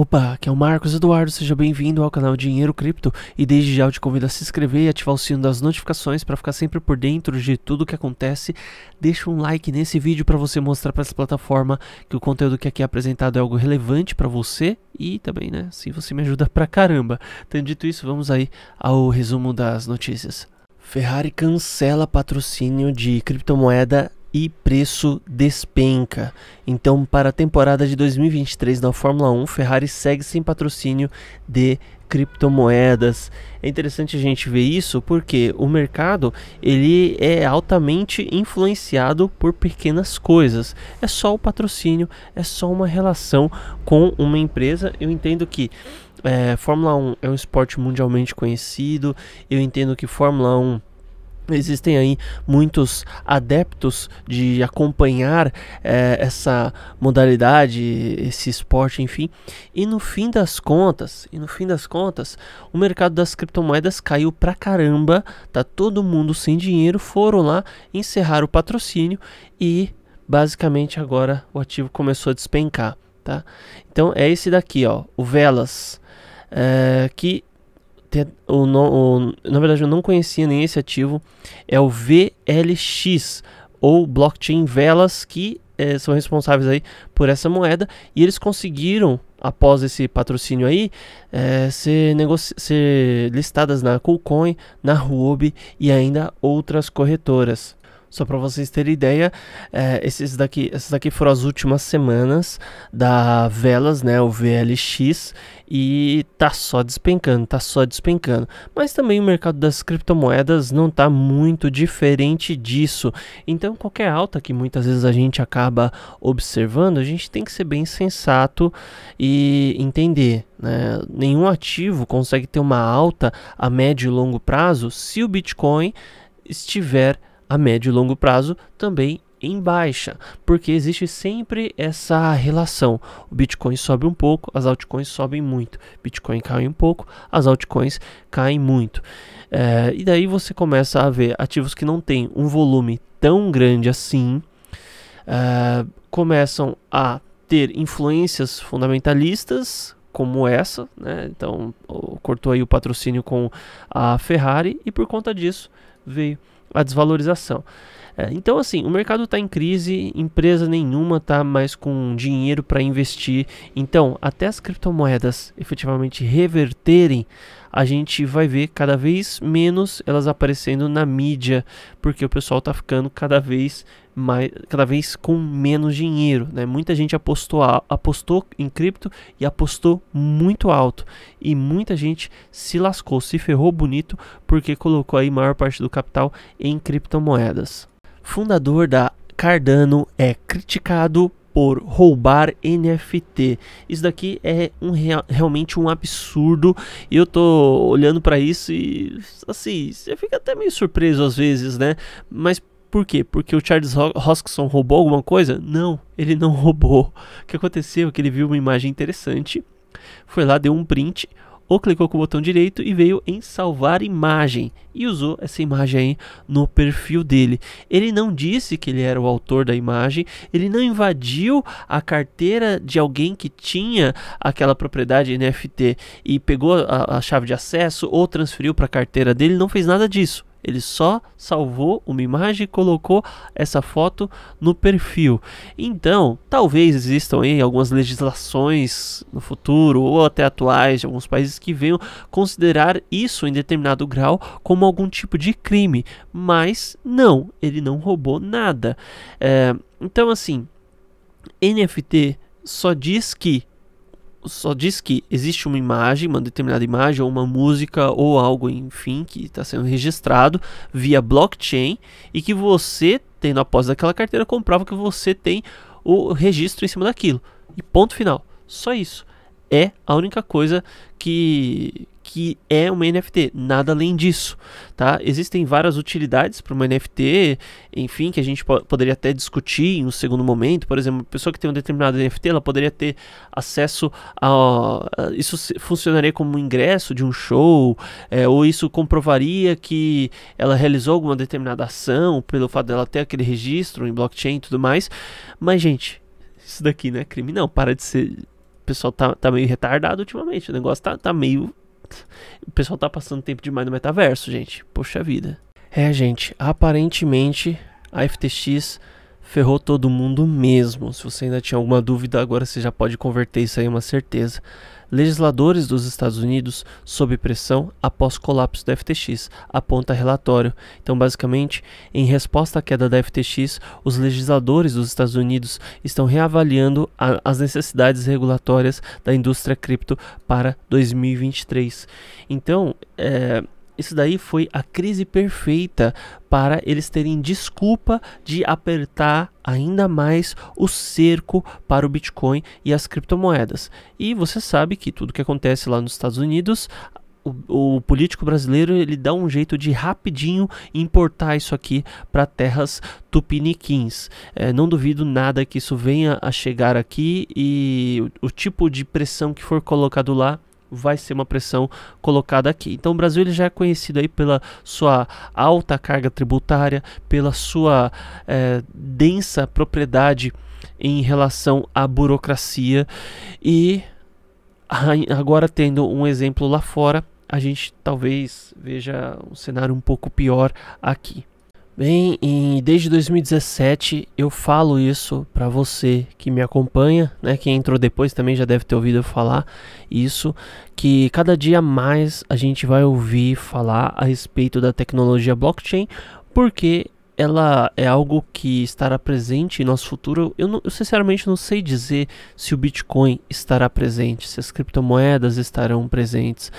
Opa, aqui é o Marcos Eduardo, seja bem-vindo ao canal Dinheiro Cripto e desde já eu te convido a se inscrever e ativar o sino das notificações para ficar sempre por dentro de tudo o que acontece. Deixa um like nesse vídeo para você mostrar para essa plataforma que o conteúdo que aqui é apresentado é algo relevante para você e também, né, se assim você me ajuda pra caramba. Tendo dito isso, vamos aí ao resumo das notícias. Ferrari cancela patrocínio de criptomoeda e preço despenca. Então, para a temporada de 2023 da Fórmula 1, Ferrari segue sem patrocínio de criptomoedas. É interessante a gente ver isso porque o mercado ele é altamente influenciado por pequenas coisas. É só o patrocínio, é só uma relação com uma empresa. Eu entendo que é, Fórmula 1 é um esporte mundialmente conhecido. Eu entendo que Fórmula 1 Existem aí muitos adeptos de acompanhar é, essa modalidade, esse esporte, enfim. E no fim das contas, e no fim das contas, o mercado das criptomoedas caiu pra caramba, tá todo mundo sem dinheiro, foram lá, encerrar o patrocínio e basicamente agora o ativo começou a despencar, tá? Então é esse daqui, ó, o Velas, é, que tem, o, o, na verdade, eu não conhecia nem esse ativo. É o VLX, ou Blockchain Velas, que é, são responsáveis aí por essa moeda. E eles conseguiram, após esse patrocínio aí, é, ser, ser listadas na KuCoin, na Huobi e ainda outras corretoras. Só para vocês terem ideia, é, esses daqui, essas daqui foram as últimas semanas da Velas, né, o VLX, e tá só despencando, tá só despencando. Mas também o mercado das criptomoedas não tá muito diferente disso. Então qualquer alta que muitas vezes a gente acaba observando, a gente tem que ser bem sensato e entender, né? Nenhum ativo consegue ter uma alta a médio e longo prazo se o Bitcoin estiver a médio e longo prazo também em baixa, porque existe sempre essa relação. O Bitcoin sobe um pouco, as altcoins sobem muito. Bitcoin cai um pouco, as altcoins caem muito. É, e daí você começa a ver ativos que não têm um volume tão grande assim, é, começam a ter influências fundamentalistas como essa, né? então cortou aí o patrocínio com a Ferrari e por conta disso veio a desvalorização. É, então, assim, o mercado está em crise, empresa nenhuma está mais com dinheiro para investir. Então, até as criptomoedas efetivamente reverterem a gente vai ver cada vez menos elas aparecendo na mídia, porque o pessoal está ficando cada vez mais, cada vez com menos dinheiro, né? Muita gente apostou, apostou em cripto e apostou muito alto e muita gente se lascou, se ferrou bonito porque colocou aí maior parte do capital em criptomoedas. Fundador da Cardano é criticado por roubar NFT. Isso daqui é um, realmente um absurdo. E eu tô olhando para isso e assim, você fica até meio surpreso às vezes, né? Mas por quê? Porque o Charles Hoskinson roubou alguma coisa? Não, ele não roubou. O que aconteceu é que ele viu uma imagem interessante, foi lá, deu um print, ou clicou com o botão direito e veio em salvar imagem e usou essa imagem aí no perfil dele. Ele não disse que ele era o autor da imagem, ele não invadiu a carteira de alguém que tinha aquela propriedade NFT e pegou a, a chave de acesso ou transferiu para a carteira dele, não fez nada disso. Ele só salvou uma imagem e colocou essa foto no perfil. Então, talvez existam aí algumas legislações no futuro ou até atuais de alguns países que venham considerar isso em determinado grau como algum tipo de crime. Mas não, ele não roubou nada. É, então, assim, NFT só diz que só diz que existe uma imagem, uma determinada imagem ou uma música ou algo, enfim, que está sendo registrado via blockchain e que você, tendo a posse daquela carteira, comprova que você tem o registro em cima daquilo. E ponto final. Só isso. É a única coisa que, que é uma NFT, nada além disso, tá? Existem várias utilidades para uma NFT, enfim, que a gente po poderia até discutir em um segundo momento. Por exemplo, uma pessoa que tem um determinado NFT, ela poderia ter acesso a, a isso funcionaria como um ingresso de um show, é, ou isso comprovaria que ela realizou alguma determinada ação pelo fato dela ter aquele registro em blockchain e tudo mais. Mas gente, isso daqui não é crime, não. Para de ser o pessoal tá, tá meio retardado ultimamente. O negócio tá, tá meio o pessoal tá passando tempo demais no metaverso, gente. Poxa vida. É, gente, aparentemente a FTX ferrou todo mundo mesmo. Se você ainda tinha alguma dúvida, agora você já pode converter isso aí em é uma certeza. Legisladores dos Estados Unidos sob pressão após colapso da FTX, aponta relatório. Então, basicamente, em resposta à queda da FTX, os legisladores dos Estados Unidos estão reavaliando a, as necessidades regulatórias da indústria cripto para 2023. Então, é, isso daí foi a crise perfeita para eles terem desculpa de apertar ainda mais o cerco para o Bitcoin e as criptomoedas. E você sabe que tudo que acontece lá nos Estados Unidos, o, o, político brasileiro ele dá um jeito de rapidinho importar isso aqui para terras tupiniquins. É, não duvido nada que isso venha a chegar aqui e o, o tipo de pressão que for colocado lá vai ser uma pressão colocada aqui. Então o Brasil ele já é conhecido aí pela sua alta carga tributária, pela sua é, densa propriedade em relação à burocracia e agora tendo um exemplo lá fora, a gente talvez veja um cenário um pouco pior aqui. Bem, em, desde 2017 eu falo isso para você que me acompanha, né? Quem entrou depois também já deve ter ouvido eu falar isso, que cada dia mais a gente vai ouvir falar a respeito da tecnologia blockchain, porque ela é algo que estará presente em nosso futuro. Eu, não, eu, sinceramente não sei dizer se o Bitcoin estará presente, se as criptomoedas estarão presentes,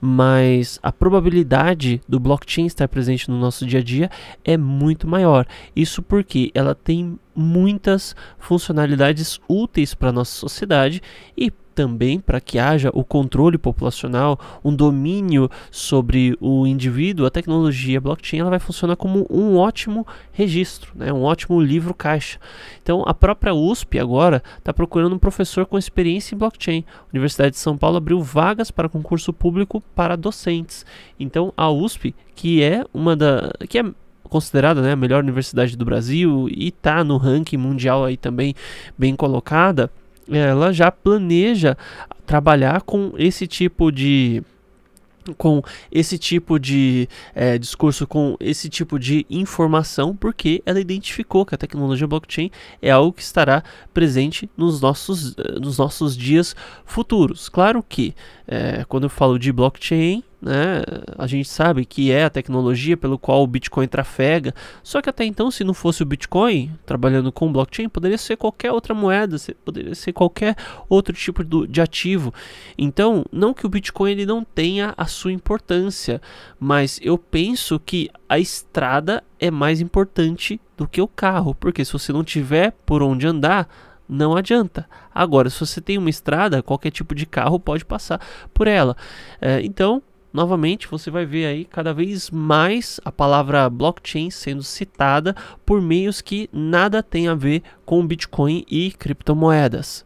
mas a probabilidade do blockchain estar presente no nosso dia a dia é muito maior. Isso porque ela tem muitas funcionalidades úteis para nossa sociedade e também para que haja o controle populacional, um domínio sobre o indivíduo, a tecnologia blockchain ela vai funcionar como um ótimo registro, né? um ótimo livro caixa. Então a própria USP agora está procurando um professor com experiência em blockchain. A Universidade de São Paulo abriu vagas para concurso público para docentes. Então a USP, que é uma da. que é considerada né, a melhor universidade do Brasil e está no ranking mundial aí também bem colocada ela já planeja trabalhar com esse tipo de com esse tipo de é, discurso, com esse tipo de informação, porque ela identificou que a tecnologia blockchain é algo que estará presente nos nossos, eh, nos nossos dias futuros. Claro que é, quando eu falo de blockchain, né? A gente sabe que é a tecnologia pelo qual o Bitcoin trafega. Só que até então, se não fosse o Bitcoin trabalhando com blockchain, poderia ser qualquer outra moeda, poderia ser qualquer outro tipo de ativo. Então, não que o Bitcoin ele não tenha a sua importância, mas eu penso que a estrada é mais importante do que o carro, porque se você não tiver por onde andar, não adianta. Agora, se você tem uma estrada, qualquer tipo de carro pode passar por ela. É, então, Novamente, você vai ver aí cada vez mais a palavra blockchain sendo citada por meios que nada tem a ver com Bitcoin e criptomoedas.